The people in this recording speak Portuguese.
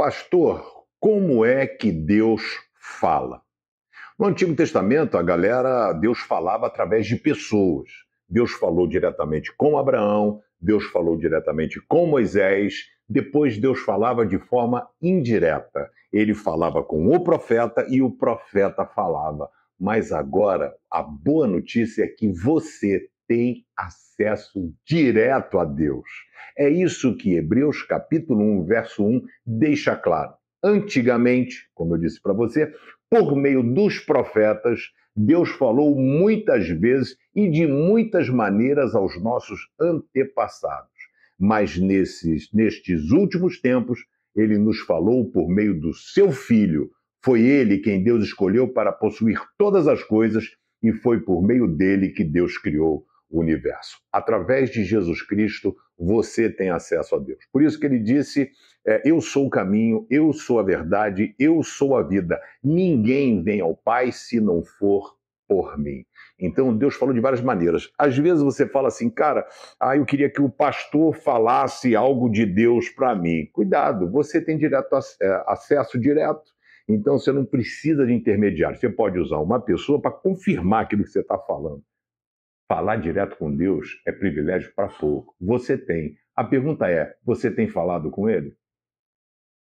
Pastor, como é que Deus fala? No Antigo Testamento, a galera, Deus falava através de pessoas. Deus falou diretamente com Abraão, Deus falou diretamente com Moisés, depois Deus falava de forma indireta. Ele falava com o profeta e o profeta falava. Mas agora, a boa notícia é que você tem acesso direto a Deus. É isso que Hebreus capítulo 1, verso 1 deixa claro. Antigamente, como eu disse para você, por meio dos profetas, Deus falou muitas vezes e de muitas maneiras aos nossos antepassados. Mas nesses, nestes últimos tempos, ele nos falou por meio do seu filho. Foi ele quem Deus escolheu para possuir todas as coisas e foi por meio dele que Deus criou universo. Através de Jesus Cristo, você tem acesso a Deus. Por isso que ele disse: é, Eu sou o caminho, eu sou a verdade, eu sou a vida. Ninguém vem ao Pai se não for por mim. Então Deus falou de várias maneiras. Às vezes você fala assim, cara, ah, eu queria que o pastor falasse algo de Deus para mim. Cuidado, você tem direto é, acesso direto. Então você não precisa de intermediário. Você pode usar uma pessoa para confirmar aquilo que você está falando. Falar direto com Deus é privilégio para pouco. Você tem. A pergunta é: você tem falado com Ele?